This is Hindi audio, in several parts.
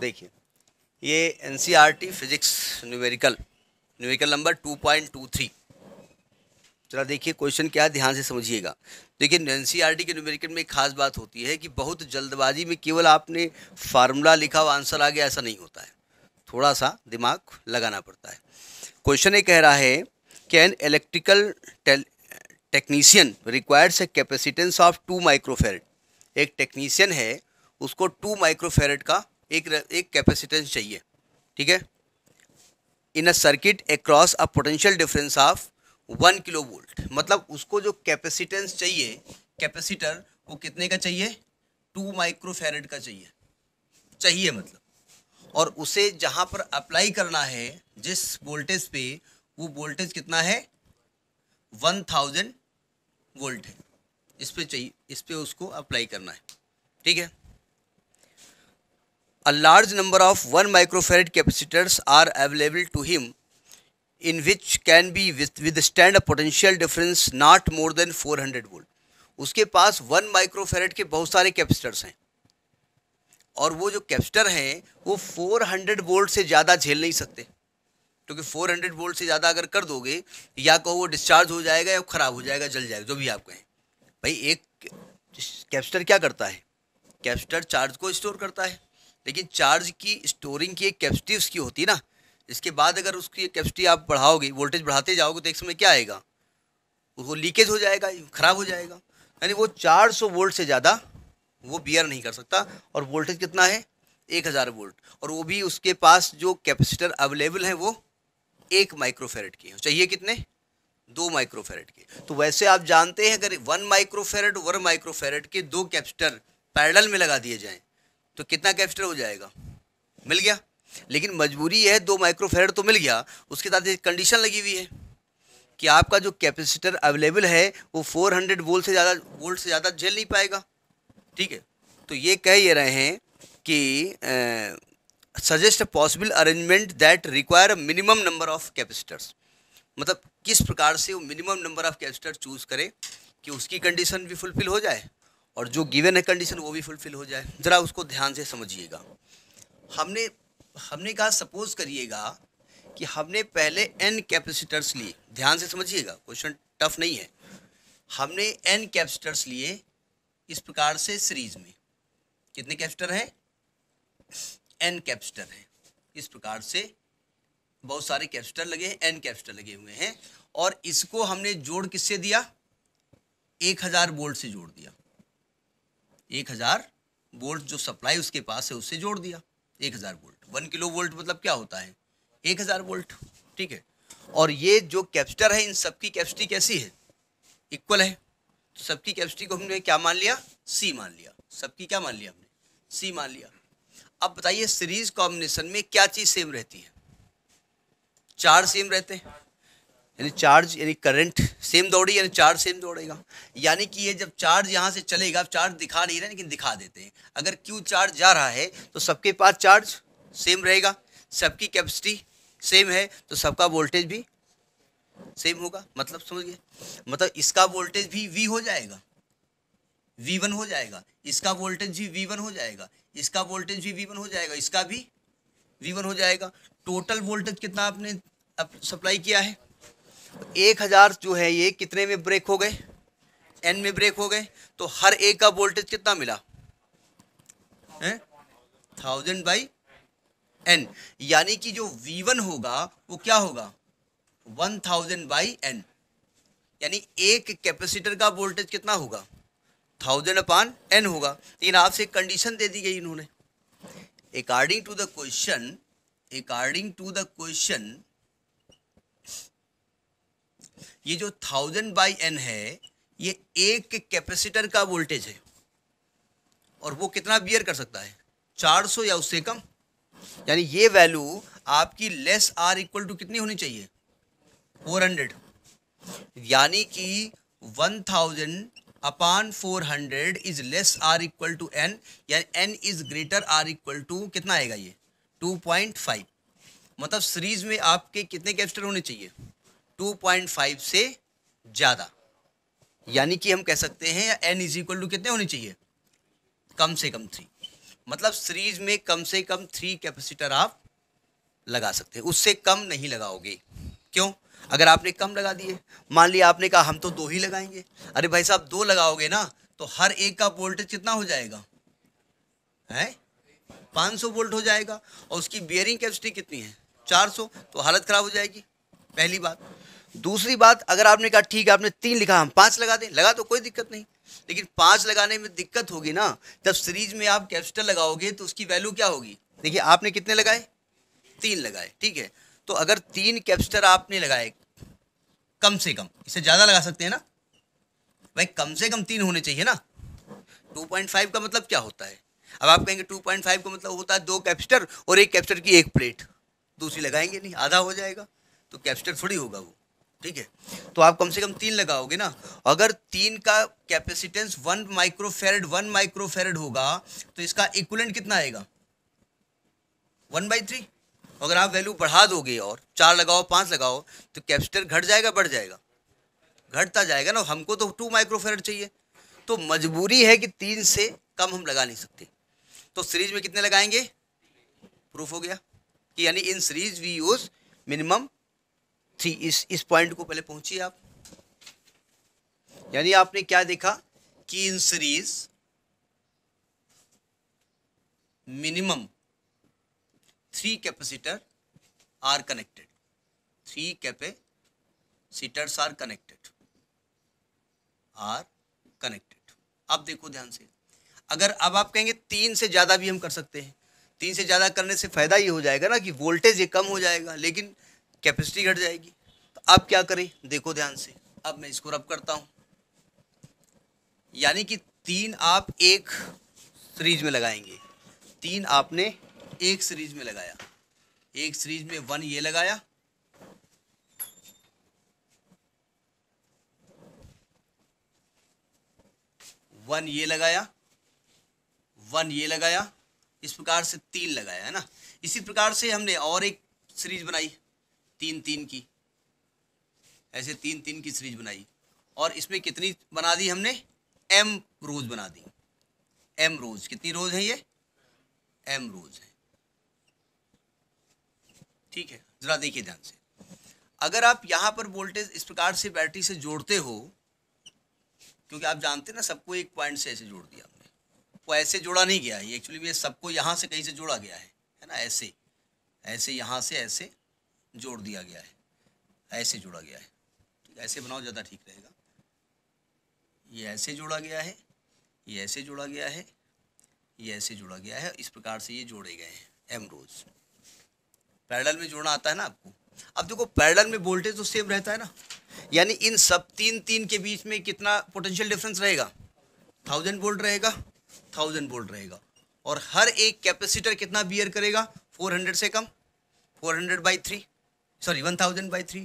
देखिए ये N C R T physics numerical numerical number two two point three जरा देखिए क्वेश्चन क्या है ध्यान से समझिएगा देखिए एन सी आर टी के न्यूमेरिकल में एक खास बात होती है कि बहुत जल्दबाजी में केवल आपने फार्मूला लिखा हुआ आंसर आ गया ऐसा नहीं होता है थोड़ा सा दिमाग लगाना पड़ता है क्वेश्चन ये कह रहा है कि an electrical technician requires a capacitance of two microfarad एक टेक्नीशियन है उसको टू माइक्रोफेरेट का एक एक कैपेसिटेंस चाहिए ठीक है in a circuit across a potential difference of one kilo volt मतलब उसको जो कैपेसिटेंस चाहिए कैपेसिटर वो कितने का चाहिए टू माइक्रोफेरेड का चाहिए चाहिए मतलब और उसे जहाँ पर अप्लाई करना है जिस वोल्टेज पे वो वोल्टेज कितना है वन थाउजेंड वोल्ट है इस पर चाहिए इस पर उसको अप्लाई करना है ठीक है a large number of 1 microfarad capacitors are available to him in which can be with, withstand a potential difference not more than 400 volt उसके पास 1 माइक्रोफेरेड के बहुत सारे कैपेसिटर्स हैं और वो जो कैपेसिटर हैं वो 400 वोल्ट से ज़्यादा झेल नहीं सकते क्योंकि तो 400 वोल्ट से ज़्यादा अगर कर दोगे या कहो वो डिस्चार्ज हो जाएगा या ख़राब हो जाएगा जल जाएगा जो भी आप कहें भाई एक कैपेसिटर क्या करता है कैपेसिटर चार्ज को स्टोर करता है लेकिन चार्ज की स्टोरिंग की एक कैपेसिटी उसकी होती है ना इसके बाद अगर उसकी कैपेसिटी आप बढ़ाओगे वोल्टेज बढ़ाते जाओगे तो एक समय क्या आएगा वो लीकेज हो जाएगा ख़राब हो जाएगा यानी वो 400 वोल्ट से ज़्यादा वो बियर नहीं कर सकता और वोल्टेज कितना है एक हज़ार वोल्ट और वो भी उसके पास जो कैपेसिटर अवेलेबल हैं वो एक माइक्रोफेरेट के चाहिए कितने दो माइक्रोफेरेट के तो वैसे आप जानते हैं अगर वन माइक्रोफेरेट वन माइक्रोफेरेट के दो कैपेसिटर पैरेलल में लगा दिए जाएं तो कितना कैपेसिटर हो जाएगा मिल गया लेकिन मजबूरी है दो माइक्रोफेरेड तो मिल गया उसके साथ एक कंडीशन लगी हुई है कि आपका जो कैपेसिटर अवेलेबल है वो 400 वोल्ट से ज़्यादा वोल्ट से ज़्यादा झेल नहीं पाएगा ठीक है तो ये कह ये रहे हैं कि suggest possible arrangement that require minimum number of capacitors मतलब किस प्रकार से वो minimum number of capacitor choose करें कि उसकी कंडीशन भी फुलफिल हो जाए और जो गिवन है कंडीशन वो भी फुलफिल हो जाए ज़रा उसको ध्यान से समझिएगा हमने हमने कहा सपोज करिएगा कि हमने पहले एन कैपेसिटर्स लिए ध्यान से समझिएगा क्वेश्चन टफ नहीं है हमने एन कैपेसिटर्स लिए इस प्रकार से सीरीज में कितने कैपेसिटर हैं एन कैपेसिटर हैं इस प्रकार से बहुत सारे कैपेसिटर लगे हैं एन कैपेसिटर लगे हुए हैं और इसको हमने जोड़ किससे दिया एक हज़ार वोल्ट से जोड़ दिया एक हज़ार वोल्ट जो सप्लाई उसके पास है उससे जोड़ दिया एक हज़ार वोल्ट वन किलो वोल्ट मतलब क्या होता है एक हज़ार वोल्ट ठीक है और ये जो कैपेसिटर है इन सबकी कैपेसिटी कैसी है इक्वल है तो सबकी कैपेसिटी को हमने क्या मान लिया सी मान लिया सबकी क्या मान लिया हमने सी मान लिया अब बताइए सीरीज कॉम्बिनेशन में क्या चीज़ सेम रहती है चार सेम रहते हैं यानी चार्ज यानी करंट सेम दौड़ी यानी चार्ज सेम दौड़ेगा यानी कि ये जब चार्ज यहाँ से चलेगा चार्ज दिखा नहीं रहा लेकिन दिखा देते हैं अगर क्यू चार्ज जा रहा है तो सबके पास चार्ज सेम रहेगा सबकी कैपेसिटी सेम है तो सबका वोल्टेज भी सेम होगा मतलब समझ गए मतलब इसका वोल्टेज भी वी हो जाएगा वी वन हो जाएगा इसका वोल्टेज भी वी वन हो जाएगा इसका वोल्टेज भी वी वन हो जाएगा इसका भी वी वन हो जाएगा टोटल वोल्टेज कितना आपने अप सप्लाई किया है एक हज़ार जो है ये कितने में ब्रेक हो गए एन में ब्रेक हो गए तो हर एक का वोल्टेज कितना मिला थाउजेंड बाई एन यानी कि जो वी वन होगा वो क्या होगा वन थाउजेंड बाई एन यानी एक कैपेसिटर का वोल्टेज कितना होगा थाउजेंड अपान एन होगा लेकिन आपसे कंडीशन दे दी गई इन्होंने according to the question according to the question ये जो थाउजेंड बाई एन है ये एक कैपेसिटर का वोल्टेज है और वो कितना बियर कर सकता है 400 या उससे कम यानी ये वैल्यू आपकी लेस आर इक्वल टू कितनी होनी चाहिए 400 यानी कि 1000 अपान 400 is less or equal to N यानी N is greater or equal to कितना आएगा ये 2.5 मतलब सीरीज में आपके कितने कैपेसिटर होने चाहिए 2.5 से ज़्यादा यानी कि हम कह सकते हैं या एन इज इक्वल टू कितने होने चाहिए कम से कम थ्री मतलब सीरीज में कम से कम थ्री कैपेसिटर आप लगा सकते हैं उससे कम नहीं लगाओगे क्यों अगर आपने कम लगा दिए मान लिया आपने कहा हम तो दो ही लगाएंगे अरे भाई साहब दो लगाओगे ना तो हर एक का वोल्टेज कितना हो जाएगा है 500 वोल्ट हो जाएगा और उसकी बियरिंग कैपेसिटी कितनी है 400 तो हालत ख़राब हो जाएगी पहली बात दूसरी बात अगर आपने कहा ठीक है आपने तीन लिखा हम पाँच लगा दें लगा तो कोई दिक्कत नहीं लेकिन पाँच लगाने में दिक्कत होगी ना जब सीरीज में आप कैपिटल लगाओगे तो उसकी वैल्यू क्या होगी देखिए आपने कितने लगाए तीन लगाए ठीक है तो अगर तीन कैप्स्टर आपने लगाए कम से कम इससे ज़्यादा लगा सकते हैं ना भाई कम से कम तीन होने चाहिए ना 2.5 का मतलब क्या होता है अब आप कहेंगे 2.5 का मतलब होता है दो कैप्स्टर और एक कैप्स्टर की एक प्लेट दूसरी लगाएंगे नहीं आधा हो जाएगा तो कैप्स्टर थोड़ी होगा वो ठीक है तो आप कम से कम तीन लगाओगे ना अगर तीन का capacitance one microfarad one microfarad होगा तो इसका इक्वलेंट कितना आएगा वन बाई थ्री अगर आप वैल्यू बढ़ा दोगे और चार लगाओ पांच लगाओ तो कैपेसिटर घट जाएगा बढ़ जाएगा घटता जाएगा ना हमको तो टू माइक्रोफेरड चाहिए तो मजबूरी है कि तीन से कम हम लगा नहीं सकते तो सीरीज में कितने लगाएंगे प्रूफ हो गया कि यानी in series we use minimum थी इस इस पॉइंट को पहले पहुंची आप यानी आपने क्या देखा कि in series minimum three capacitor are connected three capacitors are connected are connected अब देखो ध्यान से अगर अब आप कहेंगे तीन से ज़्यादा भी हम कर सकते हैं तीन से ज़्यादा करने से फ़ायदा ये हो जाएगा ना कि वोल्टेज ये कम हो जाएगा लेकिन कैपेसिटी घट जाएगी तो अब क्या करें देखो ध्यान से अब मैं इसको रब करता हूँ यानी कि तीन आप एक सीरीज में लगाएंगे तीन आपने एक सीरीज में लगाया एक सीरीज में वन ये लगाया वन ये लगाया वन ये लगाया इस प्रकार से तीन लगाया है ना इसी प्रकार से हमने और एक सीरीज बनाई तीन तीन की ऐसे तीन तीन की सीरीज बनाई और इसमें कितनी बना दी हमने एम रोज बना दी एम रोज कितनी रोज है ये एम रोज है ठीक है जरा देखिए ध्यान से अगर आप यहाँ पर वोल्टेज इस प्रकार से बैटरी से जोड़ते हो क्योंकि आप जानते हैं ना सबको एक पॉइंट से ऐसे जोड़ दिया हमने वो ऐसे जोड़ा नहीं गया ये एक्चुअली ये सबको यहाँ से कहीं से जोड़ा गया है है ना ऐसे ऐसे यहाँ से ऐसे जोड़ दिया गया है ऐसे जोड़ा गया है ऐसे बनाओ ज़्यादा ठीक रहेगा ये ऐसे जोड़ा गया है ये ऐसे जोड़ा गया है ये ऐसे जोड़ा गया है इस प्रकार से ये जोड़े गए हैं एम रोज पैरल में जोड़ना आता है ना आपको अब देखो पैरल में वोल्टेज तो सेम रहता है ना यानी इन सब तीन तीन के बीच में कितना पोटेंशियल डिफरेंस रहेगा थाउजेंड वोल्ट रहेगा थाउजेंड वोल्ट रहेगा और हर एक कैपेसिटर कितना बियर करेगा फोर हंड्रेड से कम four hundred by three sorry one thousand by three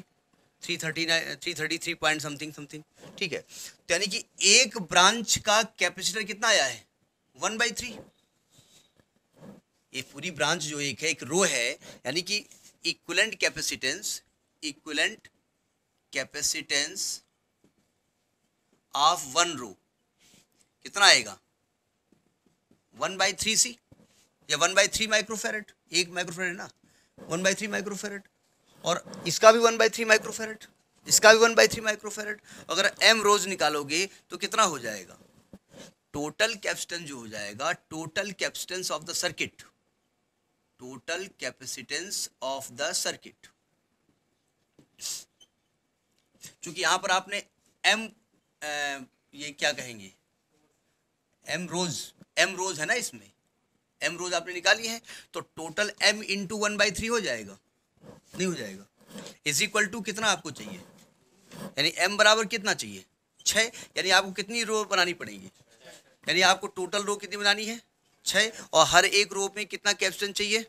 three thirty nine three thirty three point something something ठीक है तो यानी कि एक ब्रांच का कैपेसिटर कितना आया है वन बाई थ्री ये पूरी ब्रांच जो एक है एक रो है यानी कि equivalent capacitance equivalent capacitance of one row कितना आएगा वन बाई थ्री सी या वन बाई थ्री माइक्रोफेरेट एक माइक्रोफेरेट ना वन बाई थ्री माइक्रोफेरेट और इसका भी वन बाई थ्री माइक्रोफेरेट इसका भी वन बाई थ्री माइक्रोफेरेट अगर एम रोज निकालोगे तो कितना हो जाएगा टोटल कैपेसिटेंस जो हो जाएगा total capacitance of the circuit total capacitance of the circuit चूंकि यहां पर आपने एम ये क्या कहेंगे एम रोज एम रोज है ना इसमें एम रोज आपने निकाली है तो total M into one by three हो जाएगा नहीं हो जाएगा इज इक्वल टू कितना आपको चाहिए यानी एम बराबर कितना चाहिए छः यानी आपको कितनी रो बनानी पड़ेगी यानी आपको टोटल रो कितनी बनानी है छः और हर एक रो में कितना कैप्शन चाहिए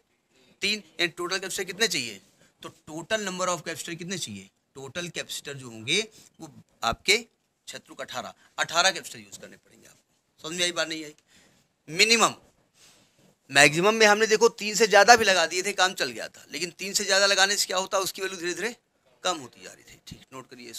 तीन यानी टोटल कैप्शन कितने चाहिए तो टोटल नंबर ऑफ कैप्सटर कितने चाहिए टोटल कैपेसिटर जो होंगे वो आपके छत्रु का अठारह अठारह कैपेसिटर यूज़ करने पड़ेंगे आपको समझ में आई बात नहीं आई मिनिमम मैक्सिमम में हमने देखो तीन से ज़्यादा भी लगा दिए थे काम चल गया था लेकिन तीन से ज़्यादा लगाने से क्या होता उसकी वैल्यू धीरे धीरे कम होती जा रही थी ठीक नोट करिए इसको